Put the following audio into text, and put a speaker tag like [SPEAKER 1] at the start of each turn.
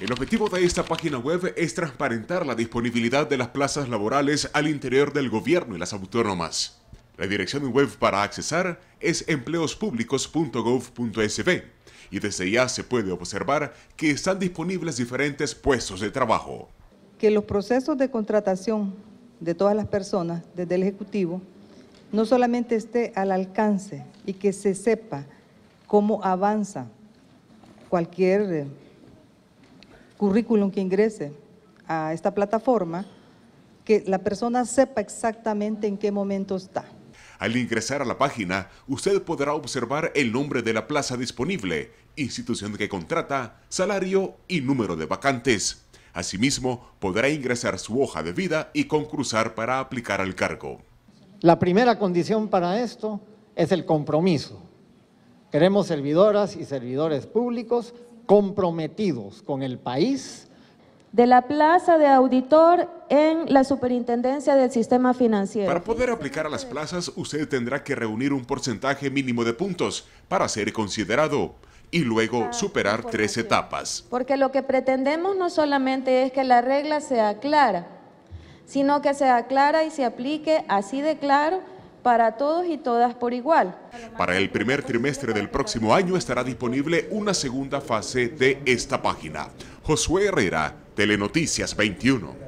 [SPEAKER 1] El objetivo de esta página web es transparentar la disponibilidad de las plazas laborales al interior del gobierno y las autónomas. La dirección web para accesar es empleospúblicos.gov.sb y desde ya se puede observar que están disponibles diferentes puestos de trabajo.
[SPEAKER 2] Que los procesos de contratación de todas las personas desde el Ejecutivo no solamente esté al alcance y que se sepa cómo avanza cualquier eh, currículum que ingrese a esta plataforma, que la persona sepa exactamente en qué momento está.
[SPEAKER 1] Al ingresar a la página, usted podrá observar el nombre de la plaza disponible, institución que contrata, salario y número de vacantes. Asimismo, podrá ingresar su hoja de vida y concursar para aplicar al cargo.
[SPEAKER 3] La primera condición para esto es el compromiso. Queremos servidoras y servidores públicos
[SPEAKER 1] comprometidos con el país.
[SPEAKER 4] De la plaza de auditor en la superintendencia del sistema financiero. Para
[SPEAKER 1] poder aplicar a las plazas, usted tendrá que reunir un porcentaje mínimo de puntos para ser considerado y luego ah, superar tres etapas.
[SPEAKER 4] Porque lo que pretendemos no solamente es que la regla sea clara, sino que sea clara y se aplique así de claro para todos y todas por igual.
[SPEAKER 1] Para el primer trimestre del próximo año estará disponible una segunda fase de esta página. Josué Herrera, Telenoticias 21.